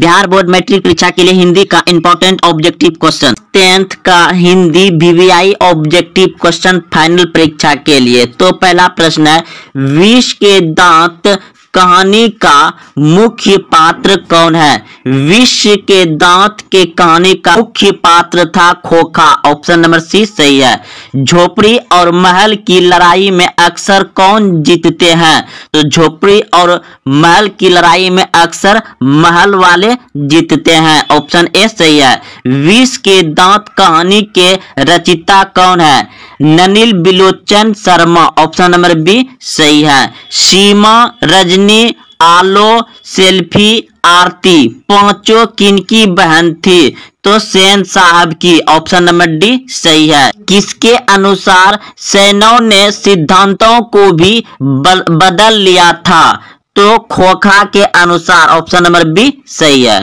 Bihar board matric परीक्षा के लिए हिंदी का इंपॉर्टेंट ऑब्जेक्टिव क्वेश्चन टेंथ का Hindi VVI objective question final परीक्षा के लिए तो पहला प्रश्न है विष के दांत कहानी का मुख्य पात्र कौन है विश्व के दांत के कहानी का मुख्य पात्र था खोखा ऑप्शन नंबर सी सही है झोपड़ी और महल की लड़ाई में अक्सर कौन जीतते हैं तो झोपड़ी और महल की लड़ाई में अक्सर महल वाले जीतते हैं ऑप्शन ए सही है विश्व के दांत कहानी के रचिता कौन है Nalin Vilochan Sharma option number B सही है सीमा रजनी रोहिणी आलो सेल्फी आरती पांचों किनकी बहन थी तो सेन साहब की ऑप्शन नंबर डी सही है किसके अनुसार सैनव ने सिद्धांतों को भी बदल लिया था तो खोखा के अनुसार ऑप्शन नंबर बी सही है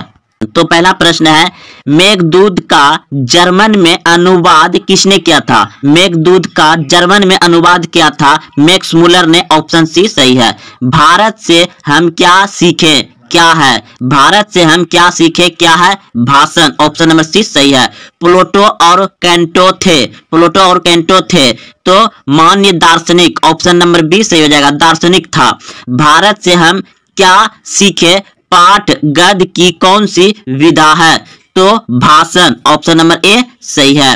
तो पहला प्रश्न है मेघदूत का जर्मन में अनुवाद किसने किया था मेघदूत का जर्मन में अनुवाद किया था मैक्स मुलर ने ऑप्शन सी सही है भारत से हम क्या सीखें क्या है भारत से हम क्या सीखे क्या है भाषण ऑप्शन नंबर सी सही है प्लोटो और कैंटो थे प्लोटो और कैंटो थे तो मान्य दार्शनिक ऑप्शन नंबर बी सही हो जाएगा दार्शनिक था भारत से हम क्या सीखे पाठ गद की कौन सी विधा है तो भाषण ऑप्शन नंबर ए सही है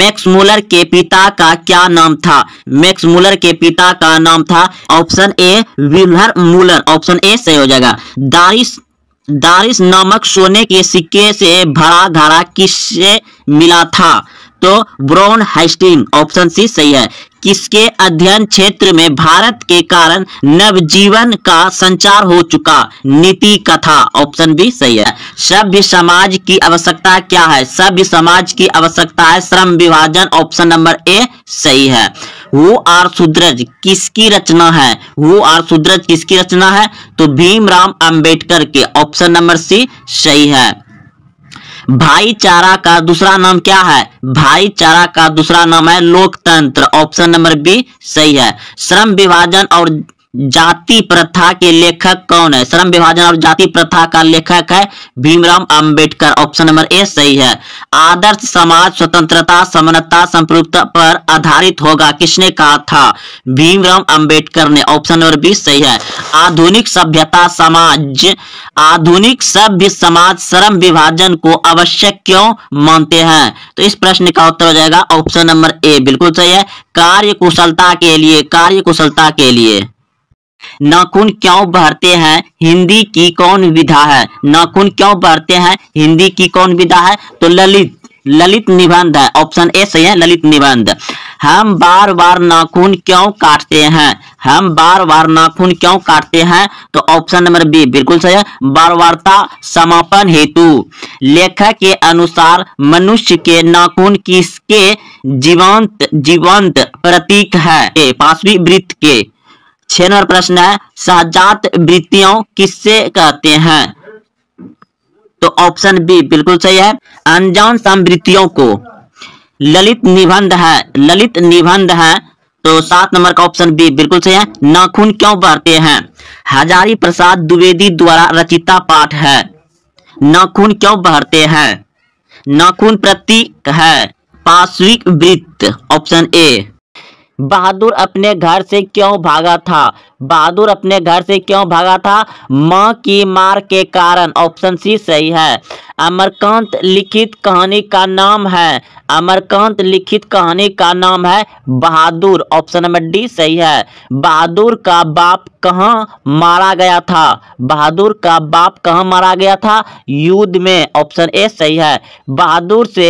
मैक्स मूलर के पिता का क्या नाम था मैक्स मूलर के पिता का नाम था option A Wilhelm Muller option A सही हो जाएगा दारिश दारिश नामक सोने के सिक्के से भरा घरा किससे मिला था तो ब्रोन हाइस्टिंग ऑप्शन सी सही है किसके अध्ययन क्षेत्र में भारत के कारण नवजीवन का संचार हो चुका नीति कथा ऑप्शन बी सही है सभ्य समाज की आवश्यकता क्या है सभ्य समाज की आवश्यकता है श्रम विभाजन ऑप्शन नंबर ए सही है वो आर सुद्रज किसकी रचना है वो आर सुद्रज किसकी रचना है तो भीमराव अंबेडकर के ऑप्शन नंबर सी सही है भाईचारा का दूसरा नाम क्या है भाईचारा का दूसरा नाम है लोकतंत्र ऑप्शन नंबर बी सही है श्रम विभाजन और जाति प्रथा के लेखक कौन है श्रम विभाजन और जाति प्रथा का लेखक है Bhimrao Ambedkar option number A सही है आदर्श समाज स्वतंत्रता समानता संप्रभुता पर आधारित होगा किसने कहा था भीमराव अंबेडकर ने ऑप्शन नंबर बी सही है आधुनिक सभ्यता समाज आधुनिक सभ्य समाज श्रम विभाजन को आवश्यक क्यों मानते हैं तो इस प्रश्न का उत्तर हो जाएगा ऑप्शन नंबर ए बिल्कुल सही है कार्य कुशलता के लिए कार्य कुशलता के लिए नाखून क्यों बढ़ते हैं हिंदी की कौन विधा है नाखून क्यों बढ़ते हैं हिंदी की कौन विधा है तो ललित ललित निबंध है ऑप्शन ए सही है ललित निबंध हम बार बार नाखून क्यों काटते हैं हम बार बार नाखून क्यों काटते हैं तो ऑप्शन नंबर बी बिल्कुल सही है बार वार्ता समापन हेतु लेखक के अनुसार मनुष्य के नाखून किसके जीवंत जीवंत प्रतीक है पांचवी वृत्त के छह नंबर प्रश्न है साजात वृत्तियों किससे कहते हैं तो ऑप्शन बी बिल्कुल सही है अनजान संवृत्तियों को ललित निबंध है ललित निबंध है तो सात नंबर का ऑप्शन बी बिल्कुल सही है नाखून क्यों बढ़ते हैं हजारी प्रसाद द्विवेदी द्वारा रचिता पाठ है नाखून क्यों बढ़ते हैं नाखून प्रतीक है पार्श्विक वृत्त ऑप्शन ए बहादुर अपने घर से क्यों भागा था बहादुर अपने घर से क्यों भागा था माँ की मार के कारण ऑप्शन सी सही है अमरकांत लिखित कहानी का नाम है अमरकांत लिखित कहानी का नाम है बहादुर ऑप्शन नंबर डी सही है बहादुर का बाप कहाँ मारा गया था बहादुर का बाप कहाँ मारा गया था युद्ध में ऑप्शन ए सही है बहादुर से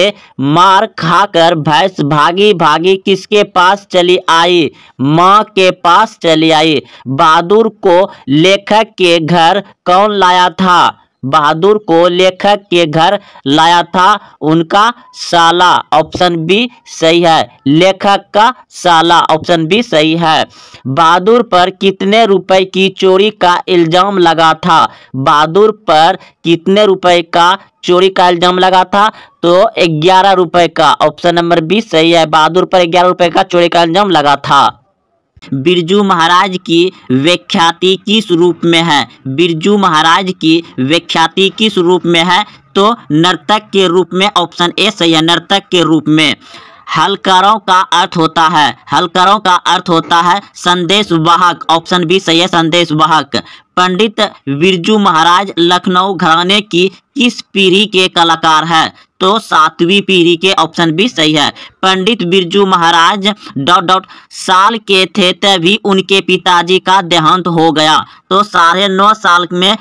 मार खाकर भैंस भागी भागी किसके पास चली आई माँ के पास चली आई बहादुर को लेखक के घर कौन लाया था बहादुर को लेखक के घर लाया था उनका साला ऑप्शन बी सही है लेखक का साला ऑप्शन बी सही है बहादुर पर कितने रुपए की चोरी का इल्जाम लगा था बहादुर पर कितने रुपए का चोरी का इल्जाम लगा था तो ग्यारह रुपए का ऑप्शन नंबर बी सही है बहादुर पर ग्यारह रुपए का चोरी का इल्जाम लगा था बिरजू महाराज की व्याख्याति किस रूप में है बिरजू महाराज की व्याख्याति किस रूप में है तो नर्तक के रूप में ऑप्शन ए सही है नर्तक के रूप में हलकरों का अर्थ होता है हलकरों का अर्थ होता है संदेश वाहक ऑप्शन बी सही है संदेश वाहक पंडित बिरजू महाराज लखनऊ घराने की किस पीढ़ी के कलाकार है तो सातवीं पीढ़ी के ऑप्शन भी सही है पंडित बिरजू महाराज डॉट डॉट साल के थे तभी उनके पिताजी का देहांत हो गया तो साढ़े नौ साल में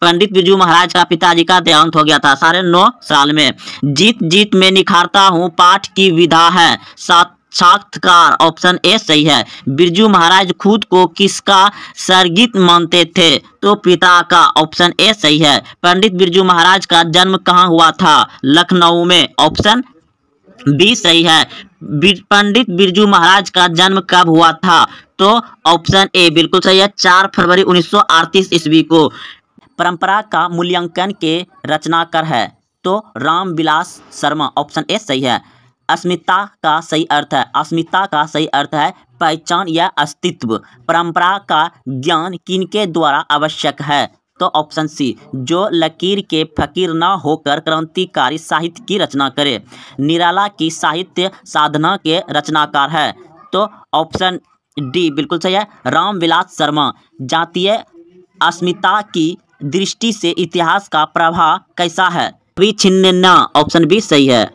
पंडित बिरजू महाराज का पिताजी का देहांत हो गया था साढ़े नौ साल में जीत जीत में निखारता हूँ पाठ की विधा है सात साक्षात्कार ऑप्शन ए सही है बिरजू महाराज खुद को किसका सरगित मानते थे तो पिता का ऑप्शन ए सही है पंडित बिरजू महाराज का जन्म कहाँ हुआ था लखनऊ में ऑप्शन बी सही है पंडित बिरजू महाराज का जन्म कब हुआ था तो ऑप्शन ए बिल्कुल सही है चार फरवरी उन्नीस ईस्वी को परंपरा का मूल्यांकन के रचनाकार है तो रामविलास शर्मा ऑप्शन ए सही है अस्मिता का सही अर्थ है अस्मिता का सही अर्थ है पहचान या अस्तित्व परंपरा का ज्ञान किनके द्वारा आवश्यक है तो ऑप्शन सी जो लकीर के फकीर न होकर क्रांतिकारी साहित्य की रचना करे निराला की साहित्य साधना के रचनाकार है तो ऑप्शन डी बिल्कुल सही है रामविलास शर्मा जातीय अस्मिता की दृष्टि से इतिहास का प्रभाव कैसा है भी छिन्न ऑप्शन बी सही है